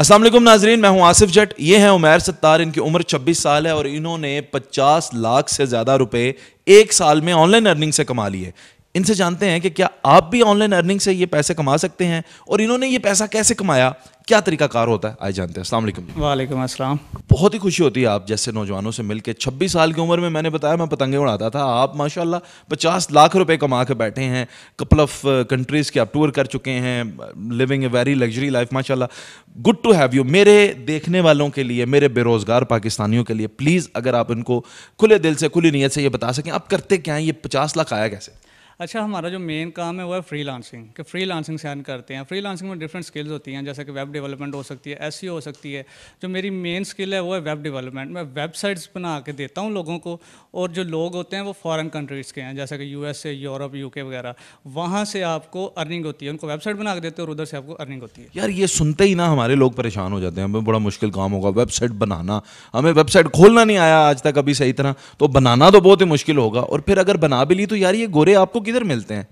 असलम नाजरीन मैं हूं आसिफ जट ये हैं उमैर सत्तार इनकी उम्र 26 साल है और इन्होंने 50 लाख से ज़्यादा रुपए एक साल में ऑनलाइन अर्निंग से कमा लिए इनसे जानते हैं कि क्या आप भी ऑनलाइन अर्निंग से ये पैसे कमा सकते हैं और इन्होंने ये पैसा कैसे कमाया क्या तरीकाकार होता है आए जानते हैं असलम वालेकुम अस्सलाम बहुत ही खुशी होती है आप जैसे नौजवानों से मिलकर 26 साल की उम्र में मैंने बताया मैं पतंगे उड़ाता था आप माशाल्लाह 50 लाख रुपए कमा के बैठे हैं कपल ऑफ कंट्रीज़ के आप टूर कर चुके हैं living a very luxury life माशाल्लाह गुड टू हैव यू मेरे देखने वालों के लिए मेरे बेरोज़गार पाकिस्तानियों के लिए प्लीज़ अगर आप इनको खुले दिल से खुली नीयत से ये बता सकें आप करते क्या हैं ये पचास लाख आया कैसे अच्छा हमारा जो मेन काम है वो है फ्री लांसिंग कि फ्री लांसिंग से अर्न करते हैं फ्री लांसिंग में डिफरेंट स्किल्स होती हैं जैसे कि वेब डेवलपमेंट हो सकती है एस e हो सकती है जो मेरी मेन स्किल है वो है वेब डेवलपमेंट मैं वेबसाइट्स बना के देता हूँ लोगों को और जो लोग होते हैं वो फॉरन कंट्रीज़ के हैं जैसे कि यू यूरोप यू वगैरह वहाँ से आपको अर्निंग होती है उनको वेबसाइट बना के देते हैं और उधर से आपको अर्निंग होती है यार ये सुनते ही ना हमारे लोग परेशान हो जाते हैं हमें बड़ा मुश्किल काम होगा वेबसाइट बनाना हमें वेबसाइट खोलना नहीं आया आज तक अभी सही तरह तो बनाना तो बहुत ही मुश्किल होगा और फिर अगर बना भी ली तो यार ये गोरे आपको किधर मिलते हैं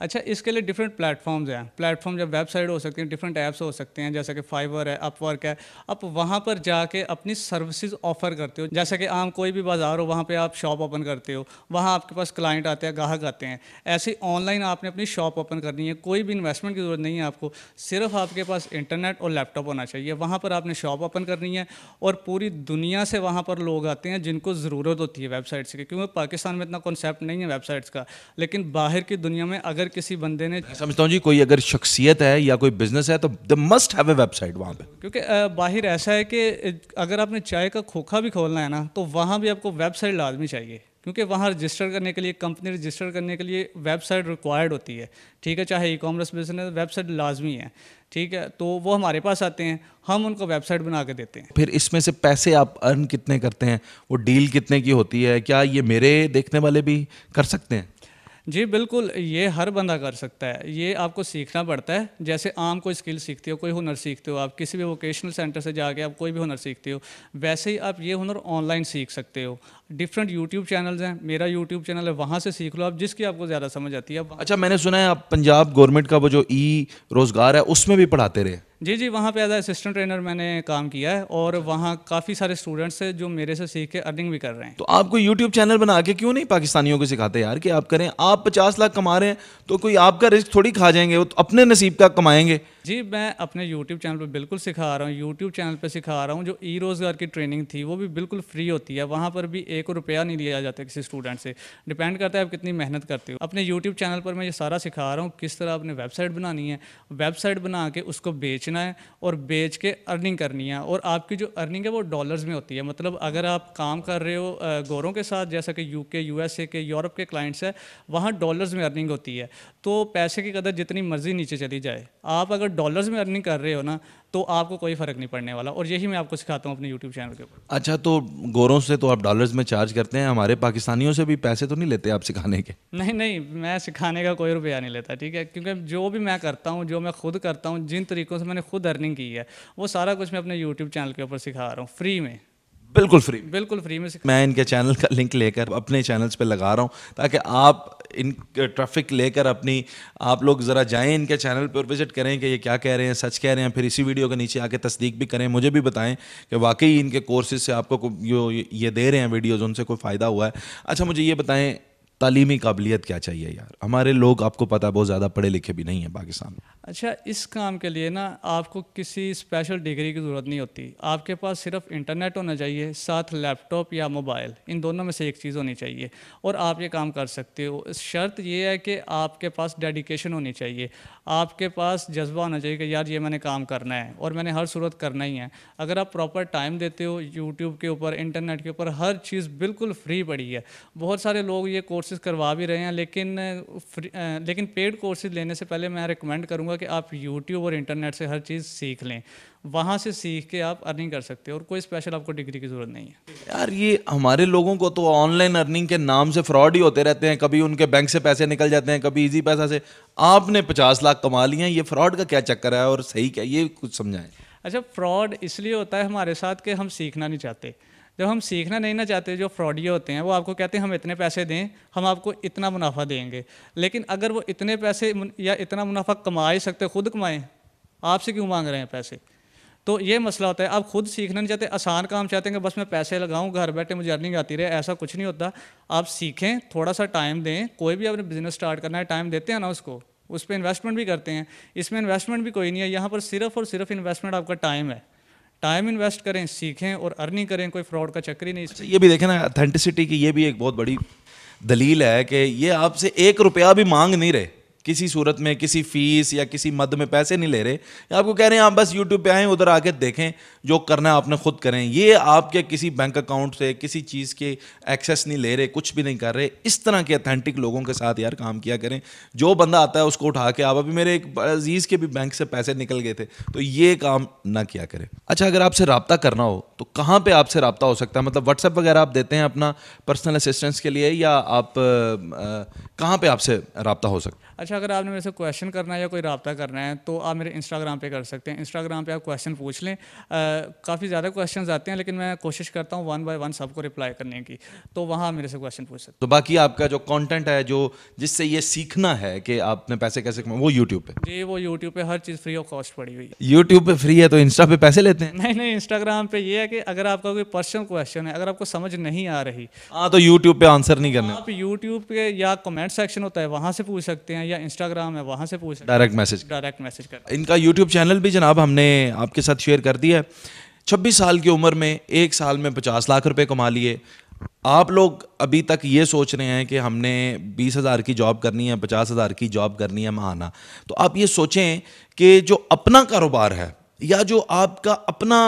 अच्छा इसके लिए डिफरेंट प्लेटफॉर्म्स हैं प्लेटफॉर्म जब वेबसाइट हो सकती हैं डिफरेंट ऐप्स हो सकते हैं जैसे कि फाइवर है अपवर्क है आप वहाँ पर जाके अपनी सर्विसेज ऑफर करते हो जैसे कि आम कोई भी बाज़ार हो वहाँ पर आप शॉप ओपन करते हो वहाँ आपके पास क्लाइंट आते हैं ग्राहक आते हैं ऐसे ऑनलाइन आपने अपनी शॉप ओपन करनी है कोई भी इन्वेस्टमेंट की ज़रूरत नहीं है आपको सिर्फ आपके पास इंटरनेट और लैपटॉप होना चाहिए वहाँ पर आपने शॉप ओपन करनी है और पूरी दुनिया से वहाँ पर लोग आते हैं जिनको ज़रूरत होती है वेबसाइट्स की क्योंकि पाकिस्तान में इतना कॉन्सेप्ट नहीं है वेबसाइट्स का लेकिन बाहर की दुनिया में अगर किसी बंदे ने समझता हूँ जी कोई अगर शख्सियत है या कोई बिजनेस है तो the must have a website वहाँ पे क्योंकि बाहर ऐसा है कि अगर आपने चाय का खोखा भी खोलना है ना तो वहाँ भी आपको वेबसाइट लाजमी चाहिए क्योंकि वहाँ रजिस्टर करने के लिए कंपनी रजिस्टर करने के लिए वेबसाइट रिक्वायर्ड होती है ठीक है चाहे ई कॉमर्स बिजनेस वेबसाइट लाजमी है ठीक है तो वो हमारे पास आते हैं हम उनको वेबसाइट बना के देते हैं फिर इसमें से पैसे आप अर्न कितने करते हैं वो डील कितने की होती है क्या ये मेरे देखने वाले भी कर सकते हैं जी बिल्कुल ये हर बंदा कर सकता है ये आपको सीखना पड़ता है जैसे आम कोई स्किल सीखते हो कोई हुनर सीखते हो आप किसी भी वोकेशनल सेंटर से जाके आप कोई भी हुनर सीखते हो वैसे ही आप ये हुनर ऑनलाइन सीख सकते हो डिफरेंट यूट्यूब चैनल्स हैं मेरा यूट्यूब चैनल है वहाँ से सीख लो आप जिसकी आपको ज़्यादा समझ आती है अच्छा मैंने सुना है आप पंजाब गवर्नमेंट का वो जो ई रोज़गार है उसमें भी पढ़ाते रहे जी जी वहाँ पे एज असिस्टेंट ट्रेनर मैंने काम किया है और वहाँ काफ़ी सारे स्टूडेंट्स हैं जो मेरे से सीख के अर्निंग भी कर रहे हैं तो आपको यूट्यूब चैनल बना के क्यों नहीं पाकिस्तानियों को सिखाते यार कि आप करें आप पचास लाख कमा रहे हैं तो कोई आपका रिस्क थोड़ी खा जाएंगे वो तो अपने नसीब का कमाएंगे जी मैं अपने यूट्यूब चैनल पर बिल्कुल सिखा रहा हूँ यूट्यूब चैनल पर सिखा रहा हूँ जो ई रोज़गार की ट्रेनिंग थी वो भी बिल्कुल फ्री होती है वहाँ पर भी एक रुपया नहीं लिया जाता किसी स्टूडेंट से डिपेंड करता है आप कितनी मेहनत करते हो अपने यूट्यूब चैनल पर मैं ये सारा सिखा रहा हूँ किस तरह आपने वेबसाइट बनानी है वेबसाइट बना के उसको बेचना बेचना है और बेच के अर्निंग करनी है और आपकी जो अर्निंग है वो डॉलर्स में होती है मतलब अगर आप काम कर रहे हो गोरों के साथ जैसा कि यू के यू के यूरोप के क्लाइंट्स है वहाँ डॉलर्स में अर्निंग होती है तो पैसे की कदर जितनी मर्ज़ी नीचे चली जाए आप अगर डॉलर्स में अर्निंग कर रहे हो ना तो आपको कोई फ़र्क नहीं पड़ने वाला और यही मैं आपको सिखाता हूँ अपने यूट्यूब चैनल के ऊपर अच्छा तो गोरों से तो आप डॉलर्स में चार्ज करते हैं हमारे पाकिस्तानियों से भी पैसे तो नहीं लेते आप सिखाने के नहीं नहीं मैं सिखाने का कोई रुपया नहीं लेता ठीक है क्योंकि जो भी मैं करता हूँ जो मैं खुद करता हूँ जिन तरीक़ों से मैंने खुद अर्निंग की है वो सारा कुछ मैं अपने यूट्यूब चैनल के ऊपर सिखा रहा हूँ फ्री में बिल्कुल फ्री बिल्कुल फ्री में मैं इनके चैनल का लिंक लेकर अपने चैनल्स पे लगा रहा हूँ ताकि आप इन ट्रैफिक लेकर अपनी आप लोग ज़रा जाएं इनके चैनल पर विजिट करें कि ये क्या कह रहे हैं सच कह रहे हैं फिर इसी वीडियो के नीचे आके तस्दीक भी करें मुझे भी बताएं कि वाकई इनके कोर्सेज से आपको ये दे रहे हैं वीडियोज़ उनसे कोई फ़ायदा हुआ है अच्छा मुझे ये बताएं तालीमी काबिलियत क्या चाहिए यार हमारे लोग आपको पता है बहुत ज़्यादा पढ़े लिखे भी नहीं हैं पाकिस्तान में अच्छा इस काम के लिए ना आपको किसी स्पेशल डिग्री की ज़रूरत नहीं होती आपके पास सिर्फ इंटरनेट होना चाहिए साथ लैपटॉप या मोबाइल इन दोनों में से एक चीज़ होनी चाहिए और आप ये काम कर सकते हो शर्त ये है कि आपके पास डेडिकेशन होनी चाहिए आपके पास जज्बा होना चाहिए कि यार ये मैंने काम करना है और मैंने हर सूरत करना ही है अगर आप प्रॉपर टाइम देते हो यूट्यूब के ऊपर इंटरनेट के ऊपर हर चीज़ बिल्कुल फ्री पड़ी है बहुत सारे लोग ये कोर्सेज कोर्सेज करवा भी रहे हैं लेकिन लेकिन पेड कोर्सेज लेने से पहले मैं रिकमेंड करूँगा कि आप यूट्यूब और इंटरनेट से हर चीज़ सीख लें वहाँ से सीख के आप अर्निंग कर सकते हो और कोई स्पेशल आपको डिग्री की ज़रूरत नहीं है यार ये हमारे लोगों को तो ऑनलाइन अर्निंग के नाम से फ्रॉड ही होते रहते हैं कभी उनके बैंक से पैसे निकल जाते हैं कभी इजी पैसा से आपने पचास लाख कमा लिए हैं ये फ्रॉड का क्या चक्कर है और सही क्या ये कुछ समझाएं अच्छा फ्रॉड इसलिए होता है हमारे साथ कि हम सीखना नहीं चाहते जब हम सीखना नहीं ना चाहते जो फ्रॉडिये होते हैं वो आपको कहते हैं हम इतने पैसे दें हम आपको इतना मुनाफा देंगे लेकिन अगर वो इतने पैसे या इतना मुनाफा कमा ही सकते खुद कमाएँ आपसे क्यों मांग रहे हैं पैसे तो ये मसला होता है आप खुद सीखना नहीं चाहते आसान काम चाहते हैं कि बस मैं पैसे लगाऊं घर बैठे मुझे अर्निंग आती रहे ऐसा कुछ नहीं होता आप सीखें थोड़ा सा टाइम दें कोई भी आपने बिजनेस स्टार्ट करना है टाइम देते हैं ना उसको उस पर इन्वेस्टमेंट भी करते हैं इसमें इन्वेस्टमेंट भी कोई नहीं है यहाँ पर सिर्फ और सिर्फ इन्वेस्टमेंट आपका टाइम है टाइम इन्वेस्ट करें सीखें और अर्निंग करें कोई फ्रॉड का चक्कर ही नहीं अच्छा, ये भी देखें ना अथेंटिसिटी की ये भी एक बहुत बड़ी दलील है कि ये आपसे एक रुपया भी मांग नहीं रहे किसी सूरत में किसी फीस या किसी मद में पैसे नहीं ले रहे आपको कह रहे हैं आप बस यूट्यूब पे आएँ उधर आके देखें जो करना है आपने खुद करें ये आपके किसी बैंक अकाउंट से किसी चीज़ के एक्सेस नहीं ले रहे कुछ भी नहीं कर रहे इस तरह के अथेंटिक लोगों के साथ यार काम किया करें जो बंदा आता है उसको उठा के आप अभी मेरे एक अजीज़ के भी बैंक से पैसे निकल गए थे तो ये काम ना किया करें अच्छा अगर आपसे रबता करना हो तो कहाँ पे आपसे रबता हो सकता है मतलब व्हाट्सएप वगैरह आप देते हैं अपना पर्सनल असिस्टेंस के लिए या आप कहाँ पे आपसे रबता हो सकता है अच्छा अगर आपने मेरे से क्वेश्चन करना है या कोई रबता करना है तो आप मेरे इंस्टाग्राम पर कर सकते हैं इंस्टाग्राम पर आप क्वेश्चन पूछ लें काफ़ी ज़्यादा क्वेश्चन आते हैं लेकिन मैं कोशिश करता हूँ वन बाई वन सबको रिप्लाई करने की तो वहाँ मेरे से क्वेश्चन पूछ सकते तो बाकी आपका जो कॉन्टेंट है जो जिससे ये सीखना है कि आपने पैसे कैसे कमाए वो यूट्यूब पे जी वो यूट्यूब पे हर चीज़ फ्री ऑफ कॉस्ट पड़ी हुई है यूट्यूब पे फ्री है तो इंस्टा पे पैसे लेते हैं नहीं नहीं इंस्टाग्राम पे ये है कि अगर आपका कोई पर्सनल क्वेश्चन है अगर आपको समझ नहीं आ रही हाँ तो यूट्यूब पे आंसर नहीं करना आप यूट्यूब पे या कमेंट सेक्शन होता है वहाँ से पूछ सकते हैं या इंस्टाग्राम है वहाँ से पूछ डायरेक्ट मैसेज डायरेक्ट मैसेज कर इनका यूट्यूब चैनल भी जनाब हमने आपके साथ शेयर कर दिया है छब्बीस साल की उम्र में एक साल में पचास लाख रुपये कमा लिए आप लोग अभी तक ये सोच रहे हैं कि हमने बीस हज़ार की जॉब करनी है पचास हज़ार की जॉब करनी है महाना तो आप ये सोचें कि जो अपना कारोबार है या जो आपका अपना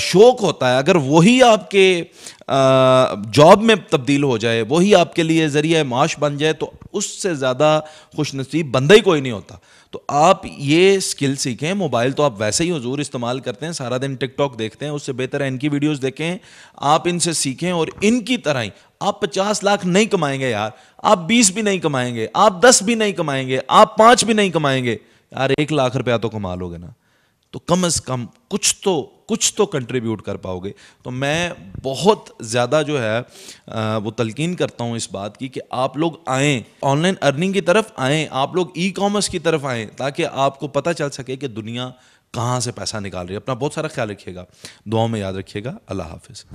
शौक़ होता है अगर वही आपके जॉब में तब्दील हो जाए वही आपके लिए ज़रिए माश बन जाए तो उससे ज़्यादा खुश नसीब बंदा ही कोई नहीं होता तो आप ये स्किल सीखें मोबाइल तो आप वैसे ही हजूर इस्तेमाल करते हैं सारा दिन टिकटॉक देखते हैं उससे बेहतर है इनकी वीडियोस देखें आप इनसे सीखें और इनकी तरह ही आप पचास लाख नहीं कमाएंगे यार आप बीस भी नहीं कमाएंगे आप दस भी नहीं कमाएंगे आप पाँच भी नहीं कमाएंगे यार एक लाख रुपया तो कमा लोगे ना तो कम अज़ कम कुछ तो कुछ तो कंट्रीब्यूट कर पाओगे तो मैं बहुत ज़्यादा जो है वो तलकिन करता हूँ इस बात की कि आप लोग आएँ ऑनलाइन अर्निंग की तरफ आएँ आप लोग ई कॉमर्स की तरफ आएँ ताकि आपको पता चल सके कि दुनिया कहाँ से पैसा निकाल रही है अपना बहुत सारा ख्याल रखिएगा दुआओं में याद रखिएगा अल्लाह हाफिज़